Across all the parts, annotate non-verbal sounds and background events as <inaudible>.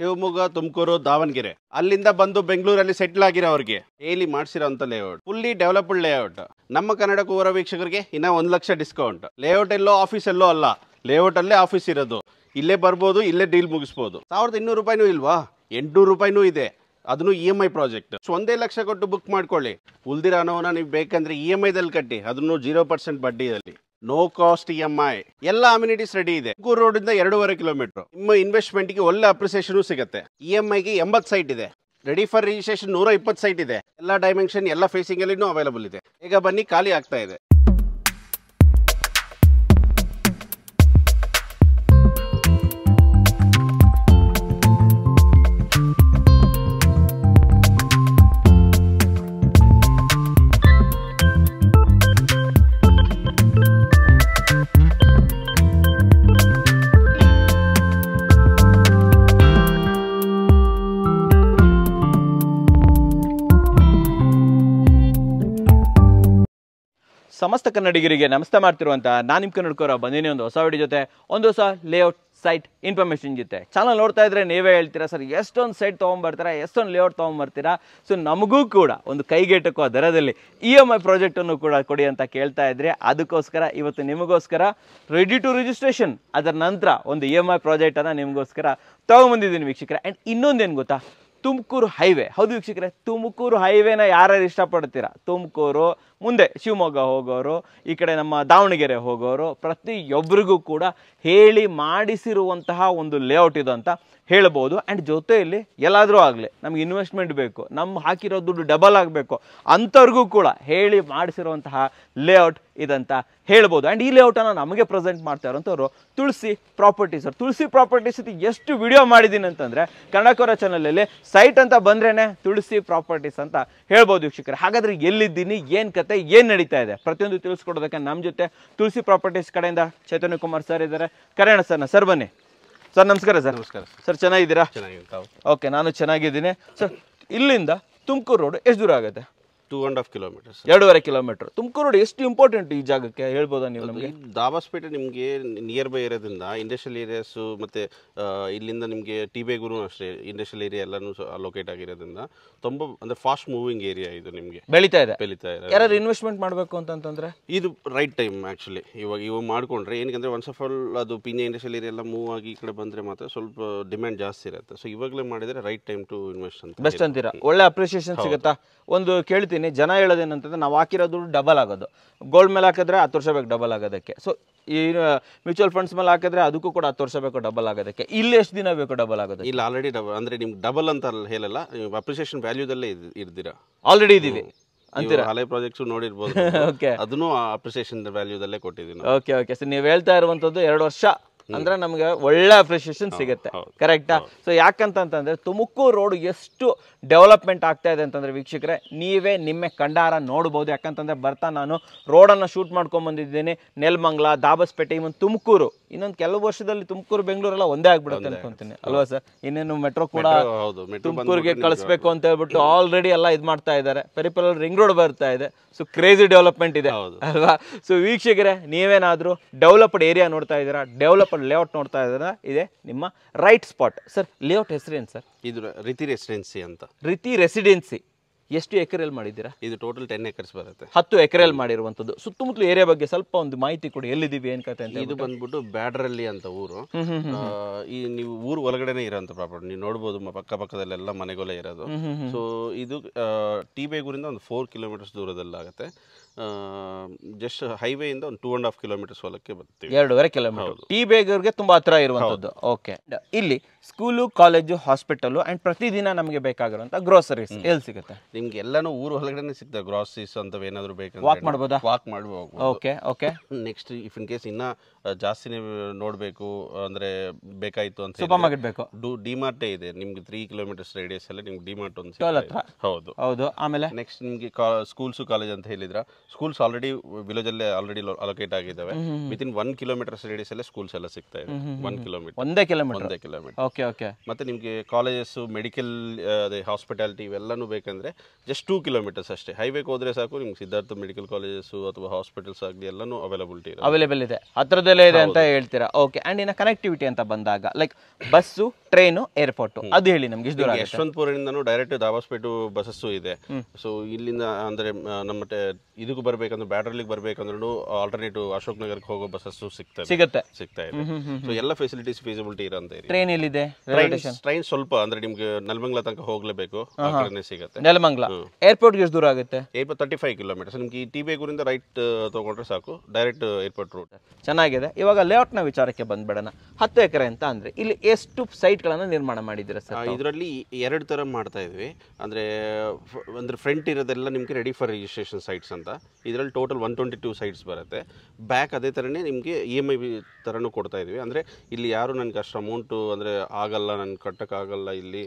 ಶಿವಮೊಗ್ಗ ತುಮಕೂರು ದಾವಣಗೆರೆ ಅಲ್ಲಿಂದ ಬಂದು ಬೆಂಗಳೂರಲ್ಲಿ ಸೆಟ್ಲ್ ಆಗಿರೋ ಅವ್ರಿಗೆ ಡೈಲಿ ಮಾಡಿಸಿರೋ ಲೇಔಟ್ ಫುಲ್ಲಿ ಡೆವಲಪ್ಡ್ ಲೇಔಟ್ ನಮ್ಮ ಕನ್ನಡ ಕೂರ ವೀಕ್ಷಕರಿಗೆ ಇನ್ನೂ ಒಂದು ಲಕ್ಷ ಡಿಸ್ಕೌಂಟ್ ಲೇಔಟ್ ಎಲ್ಲೋ ಆಫೀಸ್ ಎಲ್ಲೋ ಅಲ್ಲ ಲೇಔಟ್ ಅಲ್ಲೇ ಆಫೀಸ್ ಇರೋದು ಇಲ್ಲೇ ಬರ್ಬೋದು ಇಲ್ಲೇ ಡೀಲ್ ಮುಗಿಸ್ಬೋದು ಸಾವಿರದ ಇನ್ನೂರು ರೂಪಾಯಿನೂ ಇಲ್ವಾ ಎಂಟುನೂರು ರೂಪಾಯಿನೂ ಇದೆ ಅದನ್ನು ಇ ಎಮ್ ಐ ಪ್ರಾಜೆಕ್ಟ್ ಒಂದೇ ಲಕ್ಷ ಕೊಟ್ಟು ಬುಕ್ ಮಾಡ್ಕೊಳ್ಳಿ ಉಲ್ದಿರ ಹಣವನ್ನು ನೀವು ಬೇಕಂದ್ರೆ ಇ e ಎಮ್ ಐದಲ್ಲಿ ಕಟ್ಟಿ ಅದನ್ನು ಜೀರೋ ಪರ್ಸೆಂಟ್ ಬಡ್ಡಿಯಲ್ಲಿ no cost E M I ಎಲ್ಲ ಅಮ್ಯುನಿಟೀಸ್ ರೆಡಿ ಇದೆ ಗುರು ರೋಡ್ ಇಂದ ಎರಡೂವರೆ ಕಿಲೋಮೀಟರ್ ನಿಮ್ಮ ಇನ್ವೆಸ್ಟ್ಮೆಂಟ್ ಗೆ ಒಳ್ಳೆ ಅಪ್ರಿಸಿಯೇಷನ್ ಸಿಗುತ್ತೆ ಇ e ಎಂ ಐಗೆ ಎಂಬತ್ತು ಸೈಟ್ ಇದೆ ರೆಡಿ ಫಾರ್ ರಿಜಿಸ್ಟ್ರೇಷನ್ ನೂರ ಇಪ್ಪತ್ತು ಸೈಟ್ ಇದೆ ಎಲ್ಲ ಡೈಮೆನ್ಷನ್ ಎಲ್ಲ ಫೇಸಿಂಗ್ ಅಲ್ಲಿ ಅವೈಲಬಲ್ ಇದೆ ಈಗ ಬನ್ನಿ ಖಾಲಿ ಆಗ್ತಾ ಇದೆ ಸಮಸ್ತ ಕನ್ನಡಿಗರಿಗೆ ನಮಸ್ತೆ ಮಾಡ್ತಿರುವಂತ ನಾನು ನಿಮ್ಮ ಕೋರ ಬಂದಿನಿ ಒಂದು ಹೊಸ ವಿಡಿಯೋ ಜೊತೆ ಒಂದು ಹೊಸ ಲೇಔಟ್ ಸೈಟ್ ಇನ್ಫಾರ್ಮೇಶನ್ ಜೊತೆ ಚಾನಲ್ ನೋಡ್ತಾ ಇದ್ರೆ ನೀವೇ ಹೇಳ್ತೀರಾ ಸರ್ ಎಷ್ಟೊಂದು ಸೈಟ್ ತೊಗೊಂಬರ್ತೀರಾ ಎಷ್ಟೊಂದು ಲೇಔಟ್ ತೊಗೊಂಬರ್ತೀರಾ ಸೊ ನಮಗೂ ಕೂಡ ಒಂದು ಕೈಗೆಟಕುವ ದರದಲ್ಲಿ ಇ ಎಮ್ ಐ ಪ್ರಾಜೆಕ್ಟನ್ನು ಕೂಡ ಕೊಡಿ ಅಂತ ಕೇಳ್ತಾ ಇದ್ರೆ ಅದಕ್ಕೋಸ್ಕರ ಇವತ್ತು ನಿಮಗೋಸ್ಕರ ರೆಡಿ ಟು ರಿಜಿಸ್ಟ್ರೇಷನ್ ಅದರ ನಂತರ ಒಂದು ಇ e ಎಮ್ ಐ ಪ್ರಾಜೆಕ್ಟನ್ನು ನಿಮಗೋಸ್ಕರ ತೊಗೊಂಬಂದಿದ್ದೀನಿ ವೀಕ್ಷಕರ ಆ್ಯಂಡ್ ಇನ್ನೊಂದೇನು ಗೊತ್ತಾ ತುಮಕೂರು ಹೈವೇ ಹೌದು ವೀಕ್ಷಕರೆ ತುಮಕೂರು ಹೈವೇನ ಯಾರ್ಯಾರು ಇಷ್ಟಪಡ್ತೀರಾ ತುಮಕೂರು ಮುಂದೆ ಶಿವಮೊಗ್ಗ ಹೋಗೋರು ಈ ಕಡೆ ನಮ್ಮ ದಾವಣಗೆರೆ ಹೋಗೋರು ಪ್ರತಿಯೊಬ್ಬರಿಗೂ ಕೂಡ ಹೇಳಿ ಮಾಡಿಸಿರುವಂತಹ ಒಂದು ಲೇಔಟ್ ಇದು ಅಂತ ಹೇಳ್ಬೋದು ಆ್ಯಂಡ್ ಜೊತೆಯಲ್ಲಿ ಎಲ್ಲಾದರೂ ಆಗಲಿ ನಮ್ಗೆ ಇನ್ವೆಸ್ಟ್ಮೆಂಟ್ ಬೇಕು ನಮ್ಮ ಹಾಕಿರೋ ದುಡ್ಡು ಡಬಲ್ ಆಗಬೇಕು ಅಂಥವ್ರಿಗೂ ಕೂಡ ಹೇಳಿ ಮಾಡಿಸಿರುವಂತಹ ಲೇಔಟ್ ಇದಂತ ಹೇಳ್ಬೋದು ಆ್ಯಂಡ್ ಈ ಲೇಔಟನ್ನು ನಮಗೆ ಪ್ರೆಸೆಂಟ್ ಮಾಡ್ತಾ ಇರೋಂಥವ್ರು Tulasi properties sir Tulasi properties ಇದು ಎಷ್ಟು ವಿಡಿಯೋ ಮಾಡಿದ್ದೀನಿ ಅಂತಂದರೆ ಕನ್ನಡಕೋರ ಚಾನಲಲ್ಲಿ ಸೈಟ್ ಅಂತ ಬಂದ್ರೇ ತುಳಸಿ ಪ್ರಾಪರ್ಟೀಸ್ ಅಂತ ಹೇಳ್ಬೋದು ವೀಕ್ಷಕರು ಹಾಗಾದರೆ ಎಲ್ಲಿದ್ದೀನಿ ಏನು ಕತೆ ಏನು ನಡೀತಾ ಇದೆ ಪ್ರತಿಯೊಂದು ತಿಳಿಸ್ಕೊಡೋದಕ್ಕೆ ನಮ್ಮ ಜೊತೆ ತುಳಸಿ ಪ್ರಾಪರ್ಟೀಸ್ ಕಡೆಯಿಂದ ಚೈತನ್ಯ ಕುಮಾರ್ ಸರ್ ಇದ್ದಾರೆ ಕರೆಯೋಣ ಸರ್ನ ಸರ್ ಬನ್ನಿ ಸರ್ ನಮಸ್ಕಾರ ಸರ್ ನಮಸ್ಕಾರ ಸರ್ ಚೆನ್ನಾಗಿದ್ದೀರಾ ಓಕೆ ನಾನು ಚೆನ್ನಾಗಿದ್ದೀನಿ ಸರ್ ಇಲ್ಲಿಂದ ತುಮಕೂರು ರೋಡ್ ಎಷ್ಟು ದೂರ ಆಗುತ್ತೆ ಟೂ ಅಂಡ್ ಹಾಫ್ ಕಿಲೋಮೀಟರ್ಸ್ ಎರಡೂವರೆ ಕಿಲೋಮೀಟರ್ ತುಮಕೂರು ರೋಡ್ ಎಷ್ಟು ಇಂಪಾರ್ಟೆಂಟ್ ಈ ಜಾಗಕ್ಕೆ ಹೇಳ್ಬೋದಾ ನೀವು ನಮಗೆ ದಾಬಾಸ್ಪೇಟೆ ನಿಮಗೆ ನಿಯರ್ ಬೈ ಇರೋದ್ರಿಂದ ಇಂಡಸ್ಟ್ರಿಯಲ್ ಏರಿಯಾಸು ಮತ್ತು ಇಲ್ಲಿಂದ ನಿಮಗೆ ಟಿ ಬೇಗೂರು ಅಷ್ಟೇ ಇಂಡಸ್ಟ್ರಿಯಲ್ ಏರಿಯಾ ಎಲ್ಲನೂ ಲೊಕೇಟ್ ಆಗಿರೋದ್ರಿಂದ ತುಂಬ ಅಂದರೆ ಫಾಸ್ಟ್ ಮೂವಿಂಗ್ ಏರಿಯಾ ಇದು ನಿಮಗೆ ಬೆಳೀತಾ ಇದೆ ಬೆಳೀತಾ ಇದೆ ಯಾರು ಇನ್ವೆಸ್ಟ್ಮೆಂಟ್ ಮಾಡಬೇಕು ಅಂತಂದ್ರೆ ಇದು ರೈಟ್ ಟೈಮ್ ಆ್ಯಕ್ಚುಲಿ ಇವಾಗ ಇವಾಗ ಮಾಡ್ಕೊಂಡ್ರೆ ಏನಕ್ಕೆ ಒನ್ಸ್ ಆಫ್ ಆಲ್ ಅದು ಪಿಂಜೆ ಇಂಡಸ್ಟ್ರಿಯಲ್ ಏರಿಯಾ ಎಲ್ಲ ಮೂವ್ ಆಗಿ ಈ ಕಡೆ ಬಂದರೆ ಮಾತ್ರ ಸ್ವಲ್ಪ ಡಿಮ್ಯಾಂಡ್ ಜಾಸ್ತಿ ಇರುತ್ತೆ ಸೊ ಇವಾಗಲೇ ಮಾಡಿದರೆ ರೈಟ್ ಟೈಮ್ ಟು ಇನ್ವೆಸ್ಟ್ ಅಂತ ಬೆಸ್ಟ್ ಅಂತೀರಾ ಒಳ್ಳೆ ಅಪ್ರಿಷಿಯೇಷನ್ ಸಿಗುತ್ತಾ ಒಂದು ಕೇಳ್ತೀನಿ ಹೇಳ್ತೀನಿ ಜನ ಹೇಳೋದೇನಂತಂದ್ರೆ ನಾವು ಹಾಕಿರೋದು ಡಬಲ್ ಆಗೋದು ಗೋಲ್ಡ್ ಮೇಲೆ ಹಾಕಿದ್ರೆ ಹತ್ತು ವರ್ಷ ಬೇಕು ಡಬಲ್ ಆಗೋದಕ್ಕೆ ಸೊ ಈ ಮ್ಯೂಚುವಲ್ ಫಂಡ್ಸ್ ಮೇಲೆ ಹಾಕಿದ್ರೆ ಅದಕ್ಕೂ ಕೂಡ ಹತ್ತು ವರ್ಷ ಬೇಕು ಡಬಲ್ ಆಗೋದಕ್ಕೆ ಇಲ್ಲಿ ಎಷ್ಟು ದಿನ ಬೇಕು ಡಬಲ್ ಆಗೋದು ಇಲ್ಲಿ ಆಲ್ರೆಡಿ ಡಬಲ್ ಅಂದರೆ ನಿಮ್ಗೆ ಡಬಲ್ ಅಂತ ಹೇಳಲ್ಲ ನೀವು ಅಪ್ರಿಸಿಯೇಷನ್ ವ್ಯಾಲ್ಯೂದಲ್ಲೇ ಇರ್ದಿರ ಆಲ್ರೆಡಿ ಇದೀವಿ ಅಂತೀರಾ ಹಳೆ ಪ್ರಾಜೆಕ್ಟ್ಸ್ ನೋಡಿರ್ಬೋದು ಓಕೆ ಅದನ್ನು ಅಪ್ರಿಸಿಯೇಷನ್ ವ್ಯಾಲ್ಯೂದಲ್ಲೇ ಕೊಟ್ಟಿದ್ದೀನಿ ಓಕೆ ಓಕೆ ಸರ್ ನೀವು <laughs> ಹೇಳ್ತಾ ಇರುವಂಥದ್ದು ಎರಡು ವರ್ಷ ಅಂದ್ರೆ ನಮ್ಗೆ ಒಳ್ಳೆ ಅಪ್ರಿಶಿಯೇಷನ್ ಸಿಗುತ್ತೆ ಕರೆಕ್ಟಾ ಸೊ ಯಾಕಂತಂದ್ರೆ ತುಮಕೂರು ರೋಡ್ ಎಷ್ಟು ಡೆವಲಪ್ಮೆಂಟ್ ಆಗ್ತಾ ಇದೆ ಅಂತಂದ್ರೆ ವೀಕ್ಷಕರೇ ನೀವೇ ನಿಮ್ಮೆ ಕಂಡಾರ ನೋಡ್ಬೋದು ಯಾಕಂತಂದ್ರೆ ಬರ್ತಾ ನಾನು ರೋಡ್ ಅನ್ನ ಶೂಟ್ ಮಾಡ್ಕೊಂಡ್ ಬಂದಿದ್ದೀನಿ ನೆಲ್ಮಂಗ್ಲ ದಾಬಸ್ಪೇಟೆ ಇವನ್ ತುಮಕೂರು ಇನ್ನೊಂದು ಕೆಲವು ವರ್ಷದಲ್ಲಿ ತುಮಕೂರು ಬೆಂಗಳೂರೆಲ್ಲ ಒಂದೇ ಆಗ್ಬಿಡುತ್ತೆ ಅನ್ಕೊಂತೀನಿ ಅಲ್ವಾ ಸರ್ ಇನ್ನೇನು ಮೆಟ್ರೋ ಕೂಡ ತುಮಕೂರಿಗೆ ಕಳಿಸ್ಬೇಕು ಅಂತ ಹೇಳ್ಬಿಟ್ಟು ಆಲ್ರೆಡಿ ಎಲ್ಲ ಇದು ಮಾಡ್ತಾ ಇದ್ದಾರೆ ಪೆರಿಪಲ್ ರಿಂಗ್ ರೋಡ್ ಬರ್ತಾ ಇದೆ ಸೊ ಕ್ರೇಜಿ ಡೆವಲಪ್ಮೆಂಟ್ ಇದೆ ಅಲ್ವಾ ಸೊ ವೀಕ್ಷಕರೇ ನೀವೇನಾದ್ರೂ ಡೆವಲಪ್ಡ್ ಏರಿಯಾ ನೋಡ್ತಾ ಇದ್ದೀರಾ ಡೆವಲಪ್ ಲೇಔಟ್ ನೋಡ್ತಾ ಇದ್ದಾರೆ ಇದೆ ನಿಮ್ಮ ರೈಟ್ ಸ್ಪಾಟ್ ಸರ್ ಲೇಔಟ್ ಹೆಸರೇನು ಸರ್ ಇದು ರೀತಿ ರೆಸಿಡೆನ್ಸಿ ಅಂತ ರೀತಿ ರೆಸಿಡೆನ್ಸಿ ಎಷ್ಟು ಎಕರೆಯಲ್ಲಿ ಮಾಡಿದ್ದೀರಾ ಇದು ಟೋಟಲ್ ಟೆನ್ ಎಕರ್ಸ್ ಬರುತ್ತೆ ಹತ್ತು ಎಕರೆಯಲ್ಲಿ ಮಾಡಿರುವಂಥದ್ದು ಸುತ್ತಮುತ್ತಲು ಏರಿಯಾ ಬಗ್ಗೆ ಸ್ವಲ್ಪ ಒಂದು ಮಾಹಿತಿ ಕೊಡಿ ಎಲ್ಲಿದ್ದೀವಿ ಏನು ಕತೆ ಅಂತ ಇದು ಬಂದ್ಬಿಟ್ಟು ಬ್ಯಾಡ್ರಲ್ಲಿ ಅಂತ ಊರು ಈ ನೀವು ಊರು ಒಳಗಡೆನೆ ಇರೋಂಥ ಪ್ರಾಪರ್ಟಿ ನೀವು ನೋಡ್ಬೋದು ಪಕ್ಕ ಪಕ್ಕದಲ್ಲೆಲ್ಲ ಮನೆಗಳೇ ಇರೋದು ಸೊ ಇದು ಟಿ ಬೇಗೂರಿಂದ ಒಂದು ಫೋರ್ ಕಿಲೋಮೀಟರ್ಸ್ ದೂರದಲ್ಲಿ ಆಗುತ್ತೆ ಜಸ್ಟ್ ಹೈವೇಯಿಂದ ಒಂದು ಟೂ ಆ್ಯಂಡ್ ಹಾಫ್ ಕಿಲೋಮೀಟರ್ಸ್ ಹೊಲಕ್ಕೆ ಬರ್ತೀವಿ ಎರಡೂವರೆ ಕಿಲೋಮೀಟರ್ ಟಿ ಬೇಗರ್ಗೆ ತುಂಬ ಹತ್ರ ಇರುವಂಥದ್ದು ಓಕೆ ಇಲ್ಲಿ ಸ್ಕೂಲು ಕಾಲೇಜು ಹಾಸ್ಪಿಟಲು ಆ್ಯಂಡ್ ಪ್ರತಿದಿನ ನಮಗೆ ಬೇಕಾಗಿರುವಂಥ ಗ್ರೋಸರೀಸ್ ಎಲ್ಲಿ ಸಿಗುತ್ತೆ ನಿಮ್ಗೆ ಎಲ್ಲನೂ ಊರು ಹೊಲಗಡೆನೆ ಸಿಗ್ತದೆ ಗ್ರಾಸರೀಸ್ ಅಂತ ಏನಾದರೂ ಬೇಕು ವಾಕ್ ಮಾಡ್ಬೋದಾ ವಾಕ್ ಮಾಡ್ಬೋದು okay okay next if in case ಇನ್ನೂ ಜಾಸ್ತಿ ನೋಡಬೇಕು ಅಂದರೆ ಬೇಕಾಯಿತು ಅಂತ ಸೂಪರ್ ಮಾರ್ಕೆಟ್ ಬೇಕು ಡು ಡಿಮಾರ್ಟೇ ಇದೆ ನಿಮ್ಗೆ ತ್ರೀ ಕಿಲೋಮೀಟರ್ಸ್ ರೇಡಿಯಸ್ ಅಲ್ಲಿ ನಿಮ್ಗೆ ಡಿಮಾರ್ಟ್ ಒಂದು ಹೌದು ಹೌದು ಆಮೇಲೆ ನೆಕ್ಸ್ಟ್ ನಿಮಗೆ ಕಾ ಸ್ಕೂಲ್ಸು ಕಾಲೇಜ್ ಅಂತ ಹೇಳಿದ್ರ ಸ್ಕೂಲ್ಸ್ ಆಲ್ರೆಡಿ ವಿಲೇಜ್ ಅಲ್ಲೇ ಆಲ್ರೆಡಿ ಅಲೋಕೇಟ್ ಆಗಿದ್ದಾವೆ within one kilometre radius ಅಲ್ಲೇ ಸ್ಕೂಲ್ಸ್ ಎಲ್ಲ ಸಿಗ್ತಾ ಇದೆ ಒನ್ ಕಿಲೋಮೀಟರ್ ಒಂದೇ ಕಿಲೋಮೀಟರ್ ಒಂದೇ ಕಿಲೋಮೀಟರ್ ಓಕೆ ಓಕೆ ಮತ್ತೆ ನಿಮಗೆ ಕಾಲೇಜಸ್ ಮೆಡಿಕಲ್ ಅದೇ ಹಾಸ್ಪಿಟಾಲಿಟಿ ಇವೆಲ್ಲನೂ ಬೇಕಂದ್ರೆ ಜಸ್ಟ್ ಟೂ ಕಿಲೋಮೀಟರ್ಸ್ ಅಷ್ಟೇ ಹೈವೇ ಹೋದ್ರೆ ಸಾಕು ನಿಮ್ಗೆ ಸಿದ್ಧಾರ್ಥ ಮೆಡಿಕಲ್ ಕಾಲೇಜಸ್ ಅಥವಾ ಹಾಸ್ಪಿಟಲ್ಸ್ ಆಗಲಿ ಎಲ್ಲನೂ ಅವೈಲಬಿಲಿಟಿ ಇದೆ ಅವೈಲೇಬಲ್ ಇದೆ ಹತ್ರದಲ್ಲೇ ಇದೆ ಅಂತ ಹೇಳ್ತೀರಾ ಓಕೆ ಆ್ಯಂಡ್ ಇನ್ನು ಕನೆಕ್ಟಿವಿಟಿ ಅಂತ ಬಂದಾಗ ಲೈಕ್ ಬಸ್ಸು ಟ್ರೈನು ಏರ್ಪೋರ್ಟ್ ಅದು ಹೇಳಿ ನಮ್ಗೆ ಇಷ್ಟು ದೂರ ಡೈರೆಕ್ಟ್ ದಾಬಾಸ್ಪೇಟು ಬಸ್ಸಸ್ಸು ಇದೆ ಸೊ ಇಲ್ಲಿಂದ ಅಂದ್ರೆ ನಮ್ಮ ಇದು ತಾಲೂಕು ಬರ್ಬೇಕಂದ್ರೆ ಬ್ಯಾಡ್ರಲ್ಲಿಗೆ ಬರ್ಬೇಕಂದ್ರೂ ಆಲ್ಟರ್ನೇಟಿವ್ ಅಶೋಕ್ ನಗರಕ್ಕೆ ಹೋಗೋ ಬಸ್ಸಸ್ ಸಿಗ್ತದೆ ಸಿಗುತ್ತೆ ಸಿಗ್ತಾ ಇದೆ ಸೊ ಎಲ್ಲ ಫೆಸಿಲಿಟೀಸ್ ಫೀಸಿಬಿಲಿಟಿ ಇರೋಂತ ಇದೆ ಟ್ರೈನ್ ಎಲ್ಲಿದೆ ಟ್ರೈನ್ ಸ್ವಲ್ಪ ಅಂದ್ರೆ ನಿಮ್ಗೆ ನೆಲಮಂಗ್ಲ ತನಕ ಹೋಗ್ಲೇಬೇಕು ಸಿಗುತ್ತೆ ನೆಲಮಂಗ್ಲ ಏರ್ಪೋರ್ಟ್ ಎಷ್ಟು ದೂರ ಆಗುತ್ತೆ ಏರ್ಪೋರ್ಟ್ ತರ್ಟಿ ಫೈವ್ ಕಿಲೋಮೀಟರ್ ನಿಮ್ಗೆ ಟಿ ಬೇಗೂರಿಂದ ರೈಟ್ ತಗೊಂಡ್ರೆ ಸಾಕು ಡೈರೆಕ್ಟ್ ಏರ್ಪೋರ್ಟ್ ರೂಟ್ ಚೆನ್ನಾಗಿದೆ ಇವಾಗ ಲೇಔಟ್ನ ವಿಚಾರಕ್ಕೆ ಬಂದ್ಬೇಡಣ ಹತ್ತು ಎಕರೆ ಅಂತ ಅಂದ್ರೆ ಇಲ್ಲಿ ಎಷ್ಟು ಸೈಟ್ ಗಳನ್ನ ನಿರ್ಮಾಣ ಮಾಡಿದ್ದೀರಾ ಇದರಲ್ಲಿ ಎರಡು ತರ ಮಾಡ್ತಾ ಇದ್ವಿ ಅಂದ್ರೆ ಅಂದ್ರೆ ಫ್ರಂಟ್ ಇರೋದೆಲ್ಲ ನಿಮ್ಗೆ ರೆಡಿ ಫಾರ್ ರಿಜಿಸ್ಟ್ರೇಷನ್ ಸೈಟ್ಸ್ ಅಂತ ಇದರಲ್ಲಿ total one twenty two sites ಬರುತ್ತೆ ಬ್ಯಾಕ್ ಅದೇ ಥರನೇ ನಿಮಗೆ ಇ e ಎಮ್ ಐ ಥರನೂ ಇದ್ದೀವಿ ಅಂದರೆ ಇಲ್ಲಿ ಯಾರು ನನಗೆ ಅಷ್ಟು ಅಮೌಂಟು ಅಂದರೆ ಆಗಲ್ಲ ನಾನು ಕಟ್ಟೋಕ್ಕಾಗಲ್ಲ ಇಲ್ಲಿ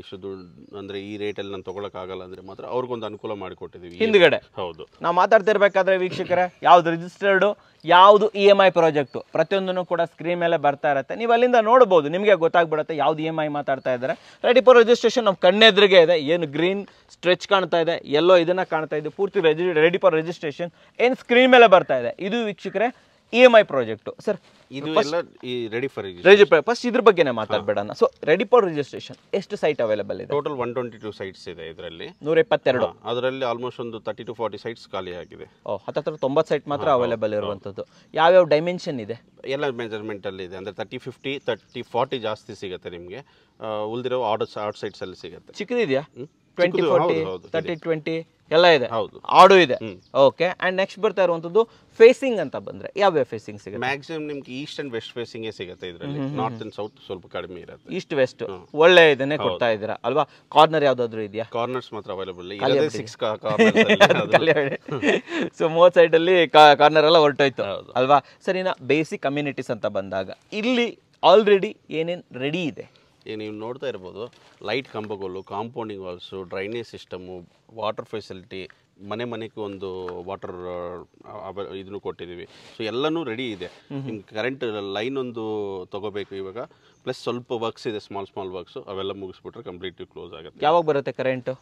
ಇಷ್ಟು ದುಡ್ಡು ಅಂದರೆ ಈ ರೇಟಲ್ಲಿ ನಾನು ತೊಗೊಳಕ್ಕಾಗಲ್ಲ ಅಂದರೆ ಮಾತ್ರ ಅವ್ರಿಗೊಂದು ಅನುಕೂಲ ಮಾಡಿಕೊಟ್ಟಿದ್ದೀವಿ ಹಿಂದ್ಗಡೆ ಹೌದು ನಾವು ಮಾತಾಡ್ತಿರ್ಬೇಕಾದ್ರೆ ವೀಕ್ಷಕರೇ ಯಾವ್ದು ರಿಜಿಸ್ಟರ್ಡು ಯಾವುದು ಇ ಎಮ್ ಐ ಪ್ರಾಜೆಕ್ಟು ಪ್ರತಿಯೊಂದನ್ನು ಕೂಡ ಸ್ಕ್ರೀನ್ ಮೇಲೆ ಬರ್ತಾ ಇರುತ್ತೆ ನೀವು ಅಲ್ಲಿಂದ ನೋಡ್ಬೋದು ನಿಮಗೆ ಗೊತ್ತಾಗ್ಬಿಡುತ್ತೆ ಯಾವ್ದು ಇ ಎಮ್ ಐ ಮಾತಾಡ್ತಾ ಇದ್ದಾರೆ ರೆಡಿ ಫಾರ್ ರಿಜಿಸ್ಟ್ರೇಷನ್ ನಮ್ಮ ಕಣ್ಣೆದ್ರಿಗೆ ಇದೆ ಏನು ಗ್ರೀನ್ ಸ್ಟ್ರೆಚ್ ಕಾಣ್ತಾ ಇದೆ ಎಲ್ಲೋ ಇದನ್ನ ಕಾಣ್ತಾ ಇದೆ ಪೂರ್ತಿ ರೆಡಿ ಫಾರ್ ರಿಜಿಸ್ಟ್ರೇಷನ್ ಏನ್ ಸ್ಕ್ರೀನ್ ಮೇಲೆ ಬರ್ತಾ ಇದೆ ಇದು ವೀಕ್ಷಕರೇ E M I project sir ಇದು ರೆಡಿ ಫಾರ್ ರೆಡಿ ಫಸ್ಟ್ ಇದ್ರ ಬಗ್ಗೆನೇ ಮಾತಾಡ್ಬೇಡಣ ಸೊ ರೆಡಿ ಫಾರ್ ರಿಜಿಸ್ಟ್ರೇಷನ್ ಎಷ್ಟು ಸೈಟ್ ಅವೈಲೇಬಲ್ ಇದೆ total one twenty two sites ಇದೆ ಇದರಲ್ಲಿ ನೂರ ಇಪ್ಪತ್ತೆರಡು ಅದರಲ್ಲಿ ಆಲ್ಮೋಸ್ಟ್ ಒಂದು ತರ್ಟಿ ಟು ಫಾರ್ಟಿ ಸೈಟ್ಸ್ ಖಾಲಿ ಆಗಿದೆ ಓ ಹತ್ತತ್ರ ತೊಂಬತ್ತು ಸೈಟ್ ಮಾತ್ರ ಅವೈಲೇಬಲ್ ಇರುವಂಥದ್ದು ಯಾವ್ಯಾವ ಡೈಮೆನ್ಷನ್ ಇದೆ ಎಲ್ಲ ಮೆಜರ್ಮೆಂಟ್ ಅಲ್ಲಿ ಇದೆ ಅಂದರೆ ತರ್ಟಿ ಫಿಫ್ಟಿ ತರ್ಟಿ ಫಾರ್ಟಿ ಜಾಸ್ತಿ ಸಿಗುತ್ತೆ ನಿಮಗೆ ಉಳಿದಿರೋ ಆರ್ಡರ್ಸ್ ಔಟ್ ಸೈಟ್ಸ್ ಅಲ್ಲಿ ಸಿಗುತ್ತೆ ಚಿಕ್ಕದಿದೆಯಾ ಟ್ವೆಂಟಿ ಫೋರ್ಟಿ ತರ್ಟಿ ಟ್ವೆಂಟಿ ಎಲ್ಲ ಇದೆ ಹೌದು ಆಡು ಇದೆ ಓಕೆ ಅಂಡ್ ನೆಕ್ಸ್ಟ್ ಬರ್ತಾ ಇರುವಂತದ್ದು ಫೇಸಿಂಗ್ ಅಂತ ಬಂದ್ರೆ ಯಾವ್ಯಾವ ಫೇಸಿಂಗ್ ಸಿಗುತ್ತೆ ಮ್ಯಾಕ್ಸಿಮಮ್ ನಿಮ್ಗೆ ಈಸ್ಟ್ ಅಂಡ್ ವೆಸ್ಟ್ ಫೇಸಿಂಗ್ ಸಿಗುತ್ತೆ ಇದರಲ್ಲಿ ನಾರ್ತ್ ಅಂಡ್ ಸೌತ್ ಸ್ವಲ್ಪ ಕಡಿಮೆ ಇರುತ್ತೆ ಈಸ್ಟ್ ವೆಸ್ಟ್ ಒಳ್ಳೆ ಇದನ್ನೇ ಕೊಡ್ತಾ ಇದ್ದೀರಾ ಅಲ್ವಾ ಕಾರ್ನರ್ ಯಾವ್ದಾದ್ರು ಇದೆಯಾ ಕಾರ್ನರ್ಸ್ ಮಾತ್ರ ಅವೈಲೇಬಲ್ ಇಲ್ಲ ಸಿಕ್ಸ್ ಸೊ ಮೂವತ್ ಸೈಡ್ ಅಲ್ಲಿ ಕಾರ್ನರ್ ಎಲ್ಲ ಹೊರಟೋಯ್ತು ಅಲ್ವಾ ಸರಿನಾ ಬೇಸಿಕ್ ಕಮ್ಯುನಿಟೀಸ್ ಅಂತ ಬಂದಾಗ ಇಲ್ಲಿ ಆಲ್ರೆಡಿ ಏನೇನು ರೆಡಿ ಇದೆ ಈಗ ನೀವು ನೋಡ್ತಾ ಇರ್ಬೋದು ಲೈಟ್ ಕಂಬಗಳು compounding walls drainage system water facility ಮನೆ ಮನೆಗೆ ಒಂದು ವಾಟರ್ ಇದನ್ನು ಕೊಟ್ಟಿದ್ದೀವಿ ಸೊ ಎಲ್ಲನೂ ರೆಡಿ ಇದೆ ನಿಮ್ಮ ಕರೆಂಟ್ ಲೈನ್ ಒಂದು ತಗೋಬೇಕು ಇವಾಗ ಪ್ಲಸ್ ಸ್ವಲ್ಪ ವರ್ಕ್ಸ್ ಇದೆ ಸ್ಮಾಲ್ ಸ್ಮಾಲ್ ವರ್ಕ್ಸ್ ಅವೆಲ್ಲ ಮುಗಿಸ್ಬಿಟ್ರೆ ಕಂಪ್ಲೀಟ್ ಕ್ಲೋಸ್ ಆಗುತ್ತೆ ಯಾವಾಗ ಬರುತ್ತೆ ಕರೆಂಟು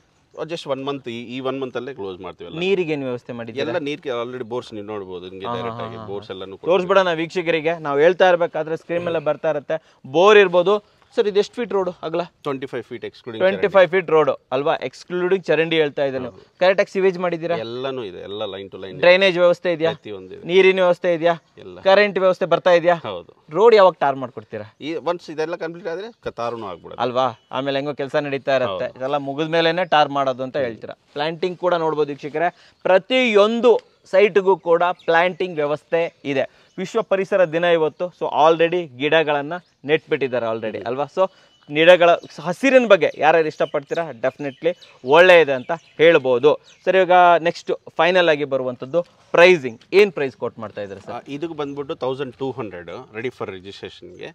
ಜಸ್ಟ್ ಒನ್ ಮಂತ್ ಈ ಒನ್ ಮಂತ್ ಅಲ್ಲೇ ಕ್ಲೋಸ್ ಮಾಡ್ತೀವಿ ನೀರಿಗೆ ವ್ಯವಸ್ಥೆ ಮಾಡಿ ಎಲ್ಲ ನೀರಿಗೆ ಆಲ್ರೆಡಿ ಬೋರ್ಸ್ ನೀವು ನೋಡಬಹುದು ನಿಮಗೆ ಡೈರೆಕ್ಟ್ ಆಗಿ ಬೋರ್ಸ್ ಎಲ್ಲಾನು ತೋರಿಸ್ಬಿಡೋಣ ವೀಕ್ಷಕರಿಗೆ ನಾವು ಹೇಳ್ತಾ ಇರಬೇಕಾದ್ರೆ ಸ್ಕ್ರೀನ್ ಮೇಲೆ ಬರ್ತಾ ಇರುತ್ತೆ ಬೋರ್ ಇರ್ಬೋದು ಸರ್ ಇದು ಎಷ್ಟು ಫೀಟ್ ರೋಡ್ ಅಗಲ twenty five feet excluding twenty five feet road ಅಲ್ವಾ ಎಕ್ಸ್ಕ್ಲೂಡಿಂಗ್ ಚರಂಡಿ ಹೇಳ್ತಾ ಇದ್ದಾನೆ ಕರೆಕ್ಟಾಗಿ ಸಿವೇಜ್ ಮಾಡಿದೀರಾ ಎಲ್ಲಾನು ಇದೆ ಎಲ್ಲ ಲೈನ್ ಟು ಲೈನ್ ಡ್ರೈನೇಜ್ ವ್ಯವಸ್ಥೆ ಇದೆಯಾ ನೀರಿನ ವ್ಯವಸ್ಥೆ ಇದೆಯಾ ಕರೆಂಟ್ ವ್ಯವಸ್ಥೆ ಬರ್ತಾ ಇದೆಯಾ ಹೌದು ರೋಡ್ ಯಾವಾಗ ಟಾರ್ ಮಾಡ್ಕೊಡ್ತೀರಾ ಈ ಒನ್ಸ್ ಇದೆಲ್ಲ ಕಂಪ್ಲೀಟ್ ಆದ್ರೆ ತಾರನು ಆಗ್ಬಿಡ ಅಲ್ವಾ ಆಮೇಲೆ ಹೆಂಗೋ ಕೆಲಸ ನಡೀತಾ ಇರುತ್ತೆ ಇದೆಲ್ಲ ಮುಗಿದ ಮೇಲೆನೆ ಟಾರ್ ಮಾಡೋದು ಅಂತ ಹೇಳ್ತೀರಾ ಪ್ಲಾಂಟಿಂಗ್ ಕೂಡ ನೋಡ್ಬೋದು ವೀಕ್ಷಕರೇ ಪ್ರತಿಯೊಂದು ಸೈಟ್ಗೂ ಕೂಡ ಪ್ಲಾಂಟಿಂಗ್ ವ್ಯವಸ್ಥೆ ಇದೆ ವಿಶ್ವ ಪರಿಸರ ದಿನ ಇವತ್ತು ಸೊ ಆಲ್ರೆಡಿ ಗಿಡಗಳನ್ನು ನೆಟ್ಬಿಟ್ಟಿದ್ದಾರೆ ಆಲ್ರೆಡಿ ಅಲ್ವಾ ಸೊ ಗಿಡಗಳ ಹಸಿರಿನ ಬಗ್ಗೆ ಯಾರ್ಯಾರು ಇಷ್ಟಪಡ್ತೀರಾ ಡೆಫಿನೆಟ್ಲಿ ಒಳ್ಳೆಯದೆ ಅಂತ ಹೇಳ್ಬೋದು ಸರ್ ಇವಾಗ ನೆಕ್ಸ್ಟ್ ಫೈನಲ್ ಆಗಿ ಬರುವಂಥದ್ದು ಪ್ರೈಸಿಂಗ್ ಏನು ಪ್ರೈಸ್ ಕೊಟ್ಟು ಮಾಡ್ತಾ ಇದ್ದಾರೆ ಸರ್ ಇದಕ್ಕೆ ಬಂದ್ಬಿಟ್ಟು thousand two hundred ready for ರಿಜಿಸ್ಟ್ರೇಷನ್ಗೆ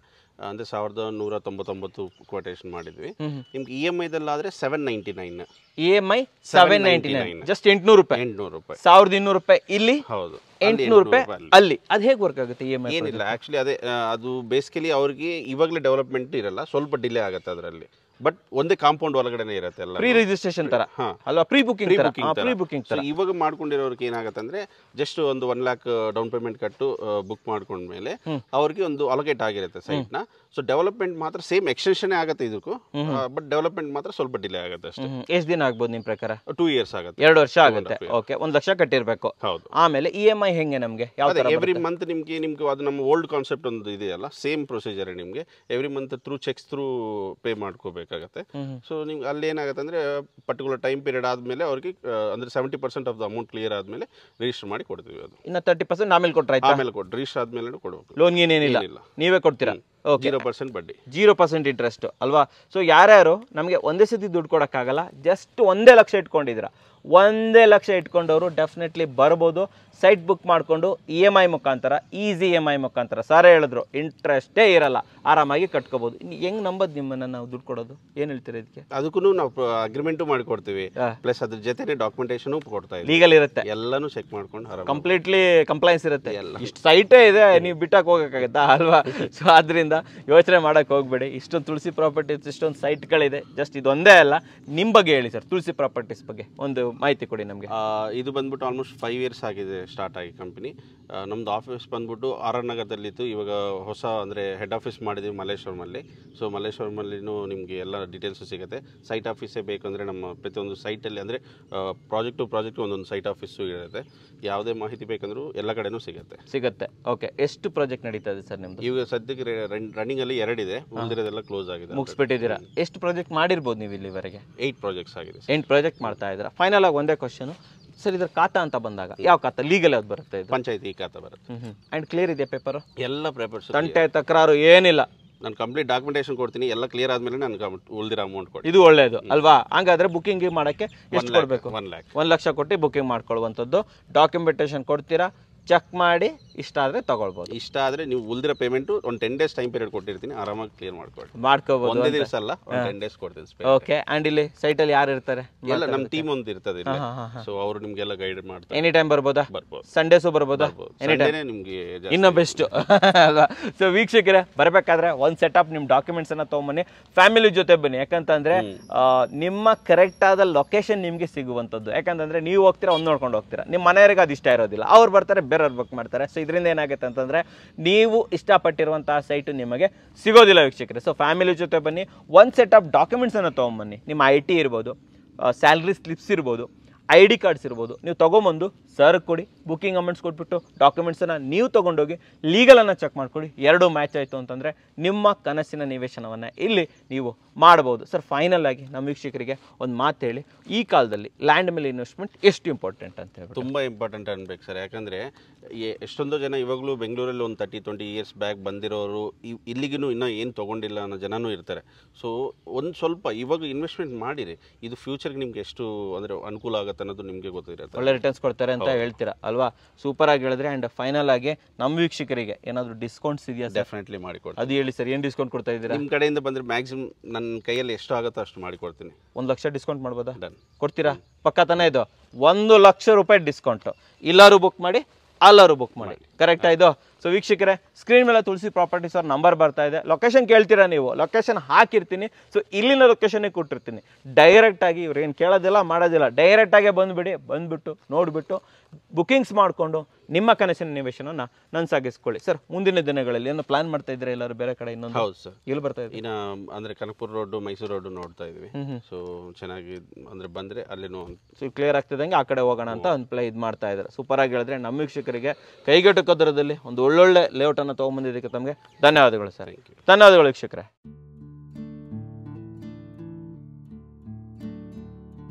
ಅಂದ್ರೆ ಸಾವಿರದ ನೂರ ತೊಂಬತ್ತೊಂಬತ್ತು ಕೋಟೇಶನ್ ಮಾಡಿದ್ವಿ ನಿಮ್ಗೆ ಇ ಎಂ ಐದಲ್ಲಾದ್ರೆ seven ninety nine E M I seven ninety nine just ಎಂಟುನೂರು ರೂಪಾಯಿ ಎಂಟುನೂರು ರೂಪಾಯಿ ಸಾವಿರದ ಇನ್ನೂರು ರೂಪಾಯಿ ಇಲ್ಲಿ ಹೌದು ಎಂಟುನೂರು ರೂಪಾಯಿ ಅಲ್ಲಿ e ಅದು ಹೇಗೆ ವರ್ಕ್ ಆಗುತ್ತೆ ಇ ಎಮ್ ಐ ಏನಿಲ್ಲ ಆ್ಯಕ್ಚುಲಿ ಅದೇ ಅದು ಬೇಸಿಕಲಿ ಅವ್ರಿಗೆ ಇವಾಗಲೇ ಡೆವಲಪ್ಮೆಂಟ್ ಇರಲ್ಲ ಸ್ವಲ್ಪ ಡಿಲೇ ಆಗುತ್ತೆ ಅದರಲ್ಲಿ ಬಟ್ ಒಂದೇ ಕಾಂಪೌಂಡ್ ಒಳಗಡೆನೆ ಇರುತ್ತೆ ಎಲ್ಲ ಪ್ರೀ ರಿಜಿಸ್ಟ್ರೇಷನ್ ತರ ಅಲ್ವಾ ಪ್ರೀ ಬುಕಿಂಗ್ ಪ್ರೀ ಬುಕಿಂಗ್ ತರ ಇವಾಗ ಮಾಡ್ಕೊಂಡಿರೋರಿಗೆ ಏನಾಗುತ್ತೆ ಅಂದ್ರೆ ಜಸ್ಟ್ ಒಂದು ಒನ್ ಲ್ಯಾಕ್ ಡೌನ್ ಪೇಮೆಂಟ್ ಕಟ್ಟು ಬುಕ್ uh, ಮಾಡ್ಕೊಂಡ್ಮೇಲೆ ಅವ್ರಿಗೆ ಒಂದು ಅಲೋಕೇಟ್ ಆಗಿರುತ್ತೆ ಸೈಟ್ ನ ಸೊ ಡೆವಲಪ್ಮೆಂಟ್ ಮಾತ್ರ ಸೇಮ್ ಎಕ್ಸ್ಟೆನ್ಷನ್ ಆಗುತ್ತೆ ಇದಕ್ಕೂ ಬಟ್ ಡೆವಲಪ್ಮೆಂಟ್ ಮಾತ್ರ ಸ್ವಲ್ಪ ಡಿಲೇ ಆಗುತ್ತೆ ಅಷ್ಟೇ ಎಷ್ಟು ದಿನ ಆಗ್ಬೋದು ನಿಮ್ಮ ಪ್ರಕಾರ ಟೂ ಇಯರ್ಸ್ ಆಗುತ್ತೆ ಎರಡು ವರ್ಷ ಆಗುತ್ತೆ ಓಕೆ ಒಂದು ಲಕ್ಷ ಕಟ್ಟಿರಬೇಕು ಹೌದು ಆಮೇಲೆ ಇ ಎಮ್ ಐ ಹೆಂಗೆ ನಮಗೆ ಯಾವ ಎವ್ರಿ ಮಂತ್ ನಿಮಗೆ ನಿಮ್ಗೆ ಅದು ನಮ್ಮ ಓಲ್ಡ್ ಕಾನ್ಸೆಪ್ಟ್ ಒಂದು ಇದೆಯಲ್ಲ ಸೇಮ್ ಪ್ರೊಸೀಜರ್ ನಿಮಗೆ every month through cheques through pay ಮಾಡ್ಕೋಬೇಕಾಗತ್ತೆ ಸೊ ನಿಮ್ಗೆ ಅಲ್ಲಿ ಏನಾಗುತ್ತೆ ಅಂದ್ರೆ ಪರ್ಟಿಕ್ಯುಲರ್ ಟೈಮ್ ಪೀರಿಯಡ್ ಆದ್ಮೇಲೆ ಅವ್ರಿಗೆ ಅಂದ್ರೆ seventy percent of the amount clear ಆದ್ಮೇಲೆ ರಿಜಿಸ್ಟರ್ ಮಾಡಿ ಕೊಡ್ತೀವಿ ಅದು ಇನ್ನ ತರ್ಟಿ ಪರ್ಸೆಂಟ್ ಆಮೇಲೆ ಕೊಟ್ಟರೆ ಆಮೇಲೆ ಕೊಟ್ಟು ರಿಜಿಸ್ಟರ್ ಆದಮೇಲೆ ಕೊಡಬೇಕು ಲೋನ್ ಏನೇನಿಲ್ಲ ನೀವೇ ಕೊಡ್ತೀರಾ ಓಕೆ ಜೀರೋ ಪರ್ಸೆಂಟ್ ಬಡ್ಡಿ ಜೀರೋ ಪರ್ಸೆಂಟ್ ಇಂಟ್ರೆಸ್ಟ್ ಅಲ್ವಾ ಸೊ ಯಾರ್ಯಾರು ನಮಗೆ ಒಂದೇ ಸತಿ ದುಡ್ಡು ಕೊಡೋಕ್ಕಾಗಲ್ಲ ಜಸ್ಟ್ ಒಂದೇ ಲಕ್ಷ ಇಟ್ಕೊಂಡಿದ್ದೀರಾ ಒಂದೇ ಲಕ್ಷ ಇಟ್ಕೊಂಡವರು ಡೆಫಿನೆಟ್ಲಿ ಬರ್ಬೋದು ಸೈಟ್ ಬುಕ್ ಮಾಡಿಕೊಂಡು ಇ e ಎಮ್ ಐ ಮುಖಾಂತರ ಈಸಿ ಇ ಎಮ್ ಐ ಮುಖಾಂತರ ಸರ್ ಹೇಳಿದ್ರು ಇಂಟ್ರೆಸ್ಟೇ ಇರಲ್ಲ ಆರಾಮಾಗಿ ಕಟ್ಕೋಬೋದು ಇನ್ನು ಹೆಂಗೆ ನಂಬೋದು ನಿಮ್ಮನ್ನು ನಾವು ದುಡ್ಡು ಕೊಡೋದು ಏನು ಹೇಳ್ತೀರಿ ಇದಕ್ಕೆ ಅದಕ್ಕೂ ನಾವು ಅಗ್ರಿಮೆಂಟು ಮಾಡಿಕೊಡ್ತೀವಿ ಪ್ಲಸ್ ಅದ್ರ ಜೊತೆ ಡಾಕ್ಯುಮೆಂಟೇಷನು ಕೊಡ್ತಾ ಇದೆ ಲೀಗಲ್ ಇರುತ್ತೆ ಎಲ್ಲನೂ ಚೆಕ್ ಮಾಡ್ಕೊಂಡು ಕಂಪ್ಲೀಟ್ಲಿ ಕಂಪ್ಲೈನ್ಸ್ ಇರುತ್ತೆ ಎಲ್ಲ ಇಷ್ಟು ಸೈಟೇ ಇದೆ ನೀವು ಬಿಟ್ಟಕ್ಕೆ ಹೋಗೋಕ್ಕಾಗತ್ತಾ ಅಲ್ವಾ ಸೊ ಆದ್ದರಿಂದ ಯೋಚನೆ ಮಾಡೋಕ್ಕೆ ಹೋಗಬೇಡಿ ಇಷ್ಟೊಂದು ತುಳಸಿ ಪ್ರಾಪರ್ಟೀಸ್ ಇಷ್ಟೊಂದು ಸೈಟ್ಗಳಿದೆ ಜಸ್ಟ್ ಇದೊಂದೇ ಅಲ್ಲ ನಿಮ್ಮ ಬಗ್ಗೆ ಹೇಳಿ ಸರ್ ತುಳಸಿ ಪ್ರಾಪರ್ಟೀಸ್ ಬಗ್ಗೆ ಒಂದು ಮಾಹಿತಿ ಕೊಡಿ ನಮಗೆ ಇದು ಬಂದ್ಬಿಟ್ಟು ಆಲ್ಮೋಸ್ಟ್ ಫೈವ್ ಇಯರ್ಸ್ ಆಗಿದೆ ಸ್ಟಾರ್ಟ್ ಆಗಿ ಕಂಪ್ನಿ ನಮ್ಮದು ಆಫೀಸ್ ಬಂದ್ಬಿಟ್ಟು ಆರ್ ಆರ್ ನಗರದಲ್ಲಿತ್ತು ಇವಾಗ ಹೊಸ ಅಂದರೆ ಹೆಡ್ ಆಫೀಸ್ ಮಾಡಿದ್ವಿ ಮಲ್ಲೇಶ್ವರಮಲ್ಲಿ ಸೊ ಮಲ್ಲೇಶ್ವರಮಲ್ಲಿನೂ ನಿಮಗೆ ಎಲ್ಲ ಡೀಟೇಲ್ಸು ಸಿಗುತ್ತೆ ಸೈಟ್ ಆಫೀಸೇ ಬೇಕಂದರೆ ನಮ್ಮ ಪ್ರತಿಯೊಂದು ಸೈಟಲ್ಲಿ ಅಂದರೆ ಟು ಪ್ರಾಜೆಕ್ಟ್ ಒಂದೊಂದು ಸೈಟ್ ಆಫೀಸು ಇರುತ್ತೆ ಯಾವುದೇ ಮಾಹಿತಿ ಬೇಕಂದರೂ ಎಲ್ಲ ಕಡೆನೂ ಸಿಗುತ್ತೆ ಸಿಗುತ್ತೆ ಓಕೆ ಎಷ್ಟು ಪ್ರಾಜೆಕ್ಟ್ ನಡೀತಾ ಇದೆ ಸರ್ ನಿಮ್ಮದು ಈಗ ಸದ್ಯಕ್ಕೆ ರನ್ನಿಂಗಲ್ಲಿ ಎರಡಿದೆ ಮುಂದಿರೋದೆಲ್ಲ ಕ್ಲೋಸ್ ಆಗಿದೆ ಮುಗಿಸ್ಬಿಟ್ಟಿದ್ದೀರಾ ಎಷ್ಟು ಪ್ರಾಜೆಕ್ಟ್ ಮಾಡಿರ್ಬೋದು ನೀವು ಇಲ್ಲಿವರೆಗೆ ಏಟ್ ಪ್ರಾಜೆಕ್ಟ್ಸ್ ಆಗಿದೆ ಎಂಟು ಪ್ರಾಜೆಕ್ಟ್ ಮಾಡ್ತಾ ಇದ್ದೀರಾ ಫೈನಲ್ ಫೈನಲ್ ಒಂದೇ ಕ್ವಶನ್ ಸರ್ ಇದ್ರ ಖಾತ ಅಂತ ಬಂದಾಗ ಯಾವ ಖಾತ ಲೀಗಲ್ ಅದು ಬರುತ್ತೆ ಇದು ಪಂಚಾಯತಿ ಖಾತ ಬರುತ್ತೆ ಅಂಡ್ ಕ್ಲಿಯರ್ ಇದೆಯಾ ಪೇಪರ್ ಎಲ್ಲ ಪೇಪರ್ ತಂಟೆ ತಕರಾರು ಏನಿಲ್ಲ ನಾನು ಕಂಪ್ಲೀಟ್ ಡಾಕ್ಯುಮೆಂಟೇಷನ್ ಕೊಡ್ತೀನಿ ಎಲ್ಲ ಕ್ಲಿಯರ್ ಆದ್ಮೇಲೆ ನಾನು ಉಳಿದಿರೋ ಅಮೌಂಟ್ ಕೊಡಿ ಇದು ಒಳ್ಳೇದು ಅಲ್ವಾ ಹಾಗಾದ್ರೆ ಬುಕ್ಕಿಂಗ್ ಮಾಡಕ್ಕೆ ಎಷ್ಟು ಕೊಡಬೇಕು ಒನ್ ಲ್ಯಾಕ್ ಒಂದು ಲಕ್ಷ ಕೊಟ್ಟು ಬುಕ್ಕಿಂಗ್ ಮಾಡ್ಕೊಳ್ಳುವಂಥದ್ದು ಡಾಕ್ಯುಮೆಂಟೇಷನ್ ಕೊಡ್ತೀರಾ ಚೆಕ್ ಮಾಡಿ ಇಷ್ಟ ಆದ್ರೆ ತಗೊಳ್ಬೋದು ಇಷ್ಟ ಆದ್ರೆ ನೀವು ಉಳಿದಿರೋ ಪೇಮೆಂಟು ಒಂದು ಟೆನ್ ಡೇಸ್ ಟೈಮ್ ಪೀರಿಯಡ್ ಕೊಟ್ಟಿರ್ತೀನಿ ಆರಾಮಾಗಿ ಕ್ಲಿಯರ್ ಮಾಡ್ಕೊಳ್ಳಿ ಮಾಡ್ಕೋಬೋದು ಒಂದೇ ದಿವಸ ಅಲ್ಲ ಟೆನ್ ಡೇಸ್ ಕೊಡ್ತೀನಿ ಓಕೆ ಆ್ಯಂಡ್ ಇಲ್ಲಿ ಸೈಟಲ್ಲಿ ಯಾರು ಇರ್ತಾರೆ ಎಲ್ಲ ನಮ್ಮ ಟೀಮ್ ಒಂದು ಇರ್ತದೆ ಸೊ ಅವರು ನಿಮಗೆಲ್ಲ ಗೈಡ್ ಮಾಡ್ತಾರೆ ಎನಿ ಟೈಮ್ ಬರ್ಬೋದಾ ಬರ್ಬೋದು ಸಂಡೇಸು ಬರ್ಬೋದಾ ಎನಿ ಟೈಮ್ ನಿಮಗೆ ಇನ್ನೂ ಬೆಸ್ಟ್ ಅಲ್ವಾ ಸೊ ವೀಕ್ಷಕರೇ ಬರಬೇಕಾದ್ರೆ ಒಂದು ಸೆಟಪ್ ನಿಮ್ಮ ಡಾಕ್ಯುಮೆಂಟ್ಸನ್ನು ತೊಗೊಂಬನ್ನಿ ಫ್ಯಾಮಿಲಿ ಜೊತೆ ಬನ್ನಿ ಯಾಕಂತಂದರೆ ನಿಮ್ಮ ಕರೆಕ್ಟ್ ಆದ ಲೊಕೇಶನ್ ನಿಮಗೆ ಸಿಗುವಂಥದ್ದು ಯಾಕಂತಂದರೆ ನೀವು ಹೋಗ್ತೀರಾ ಒಂದು ನೋಡ್ಕೊಂಡು ಹೋಗ್ತೀರಾ ನಿಮ್ಮ ಮನೆಯವರಿಗೆ ಅದು ಇಷ್ಟ ಇರೋದಿಲ್ಲ ಅವ್ರು ಬರ್ತಾರೆ ಅದರಲ್ಲಿ ಬುಕ್ ಮಾಡ್ತಾರೆ ಸೊ ಇದರಿಂದ ಏನಾಗುತ್ತೆ ಅಂತಂದರೆ ನೀವು ಇಷ್ಟಪಟ್ಟಿರುವಂತಹ ಸೈಟು ನಿಮಗೆ ಸಿಗೋದಿಲ್ಲ ವೀಕ್ಷಕರೇ ಸೊ ಫ್ಯಾಮಿಲಿ ಜೊತೆ ಬನ್ನಿ ಒಂದು ಸೆಟ್ ಆಫ್ ಡಾಕ್ಯುಮೆಂಟ್ಸನ್ನು ತೊಗೊಂಬನ್ನಿ ನಿಮ್ಮ ಐ ಟಿ ಇರ್ಬೋದು ಸ್ಯಾಲ್ರಿ ಸ್ಲಿಪ್ಸ್ ಇರ್ಬೋದು ಐ ಡಿ ಕಾರ್ಡ್ಸ್ ಇರ್ಬೋದು ನೀವು ತೊಗೊಂಬಂದು ಸರ್ ಕೊಡಿ ಬುಕ್ಕಿಂಗ್ ಅಮೌಂಟ್ಸ್ ಕೊಟ್ಬಿಟ್ಟು ಡಾಕ್ಯುಮೆಂಟ್ಸನ್ನು ನೀವು ತೊಗೊಂಡೋಗಿ ಲೀಗಲನ್ನು ಚೆಕ್ ಮಾಡ್ಕೊಳ್ಳಿ ಎರಡು ಮ್ಯಾಚ್ ಆಯಿತು ಅಂತಂದರೆ ನಿಮ್ಮ ಕನಸಿನ ನಿವೇಶನವನ್ನು ಇಲ್ಲಿ ನೀವು ಮಾಡ್ಬೋದು ಸರ್ ಫೈನಲ್ ಆಗಿ ನಮ್ಮ ವೀಕ್ಷಕರಿಗೆ ಒಂದು ಮಾತು ಹೇಳಿ ಈ ಕಾಲದಲ್ಲಿ ಲ್ಯಾಂಡ್ ಮೇಲೆ ಇನ್ವೆಸ್ಟ್ಮೆಂಟ್ ಎಷ್ಟು ಇಂಪಾರ್ಟೆಂಟ್ ಅಂತ ಹೇಳಿ ತುಂಬ ಇಂಪಾರ್ಟೆಂಟ್ ಅನ್ಬೇಕು ಸರ್ ಯಾಕಂದರೆ ಎಷ್ಟೊಂದು ಜನ ಇವಾಗಲೂ ಬೆಂಗಳೂರಲ್ಲಿ ಒಂದು ತರ್ಟಿ ಟ್ವೆಂಟಿ ಇಯರ್ಸ್ ಬ್ಯಾಕ್ ಬಂದಿರೋರು ಇಲ್ಲಿಗೂ ಇನ್ನೂ ಏನು ತೊಗೊಂಡಿಲ್ಲ ಅನ್ನೋ ಜನನೂ ಇರ್ತಾರೆ ಸೊ ಒಂದು ಸ್ವಲ್ಪ ಇವಾಗ ಇನ್ವೆಸ್ಟ್ಮೆಂಟ್ ಮಾಡಿರಿ ಇದು ಫ್ಯೂಚರ್ಗೆ ನಿಮ್ಗೆ ಎಷ್ಟು ಅಂದರೆ ಅನುಕೂಲ ಆಗುತ್ತೆ ಬರುತ್ತೆ ಅನ್ನೋದು ನಿಮಗೆ ಗೊತ್ತಿರುತ್ತೆ ಒಳ್ಳೆ ರಿಟರ್ನ್ಸ್ ಕೊಡ್ತಾರೆ ಅಂತ ಹೇಳ್ತೀರಾ ಅಲ್ವಾ ಸೂಪರ್ ಆಗಿ ಹೇಳಿದ್ರೆ ಅಂಡ್ ಫೈನಲ್ ಆಗಿ ನಮ್ಮ ವೀಕ್ಷಕರಿಗೆ ಏನಾದರೂ ಡಿಸ್ಕೌಂಟ್ಸ್ ಇದೆಯಾ ಡೆಫಿನೆಟ್ಲಿ ಮಾಡಿಕೊಡ್ತೀನಿ ಅದು ಹೇಳಿ ಸರ್ ಏನು ಡಿಸ್ಕೌಂಟ್ ಕೊಡ್ತಾ ಇದ್ದೀರಾ ನಿಮ್ಮ ಕಡೆಯಿಂದ ಬಂದರೆ ಮ್ಯಾಕ್ಸಿಮಮ್ ನನ್ನ ಕೈಯಲ್ಲಿ ಎಷ್ಟು ಆಗುತ್ತೋ ಅಷ್ಟು ಮಾಡಿಕೊಡ್ತೀನಿ ಒಂದು ಲಕ್ಷ ಡಿಸ್ಕೌಂಟ್ ಮಾಡ್ಬೋದಾ ಡನ್ ಕೊಡ್ತೀರಾ ಪಕ್ಕ ತಾನೇ ಇದು ಒಂದು ಲಕ್ಷ ರೂಪಾಯಿ ಡಿಸ್ಕೌಂಟು ಇಲ್ಲಾರು ಬುಕ್ ಮಾಡಿ ಅಲ್ಲಾರು ಬುಕ್ ಮಾಡಿ ಕರೆಕ್ಟಾ ಇದು ಸೊ ವೀಕ್ಷಕರೇ ಸ್ಕ್ರೀನ್ ಮೇಲೆ ತುಳಸಿ ಪ್ರಾಪರ್ಟೀಸ್ ಅವ್ರ ನಂಬರ್ ಬರ್ತಾ ಇದೆ ಲೊಕೇಶನ್ ಕೇಳ್ತೀರಾ ನೀವು ಲೊಕೇಶನ್ ಹಾಕಿರ್ತೀನಿ ಸೊ ಇಲ್ಲಿನ ಲೊಕೇಶನ್ಗೆ ಕೊಟ್ಟಿರ್ತೀನಿ ಡೈರೆಕ್ಟಾಗಿ ಇವ್ರೇನು ಕೇಳೋದಿಲ್ಲ ಮಾಡೋದಿಲ್ಲ ಡೈರೆಕ್ಟಾಗೆ ಬಂದುಬಿಡಿ ಬಂದುಬಿಟ್ಟು ನೋಡಿಬಿಟ್ಟು ಬುಕಿಂಗ್ಸ್ ಮಾಡಿಕೊಂಡು ನಿಮ್ಮ ಕನಸಿನ ನಿವೇಶನವನ್ನು ಸಾಗಿಸ್ಕೊಳ್ಳಿ ಸರ್ ಮುಂದಿನ ದಿನಗಳಲ್ಲಿ ಏನು ಪ್ಲಾನ್ ಮಾಡ್ತಾ ಇದ್ರೆ ಎಲ್ಲರೂ ಬೇರೆ ಕಡೆ ಇನ್ನೊಂದು ಹೌದು ಸರ್ ಇಲ್ಲಿ ಬರ್ತಾ ಇದೆ ಇನ್ನು ಅಂದರೆ ಕನಕಪುರ ರೋಡು ಮೈಸೂರು ರೋಡು ನೋಡ್ತಾ ಇದ್ವಿ ಸೊ ಚೆನ್ನಾಗಿ ಅಂದರೆ ಬಂದರೆ ಅಲ್ಲಿನೂ ಸೊ ಕ್ಲಿಯರ್ ಆಗ್ತಿದಂಗೆ ಆ ಕಡೆ ಹೋಗೋಣ ಅಂತ ಒಂದು ಪ್ಲೇ ಇದು ಮಾಡ್ತಾ ಇದ್ದಾರೆ ಸೂಪರಾಗಿ ಹೇಳಿದ್ರೆ ನಮ್ಮ ವೀಕ್ಷಕರಿಗೆ ಕೈಗೆಟುಕೋ ಒಂದು ಒಳ್ಳೊಳ್ಳೆ ಲೇಔಟನ್ನು ತೊಗೊಂಬಂದಿದ್ದಕ್ಕೆ ತಮಗೆ ಧನ್ಯವಾದಗಳು ಸರ್ ಧನ್ಯವಾದಗಳು ವೀಕ್ಷಕರೇ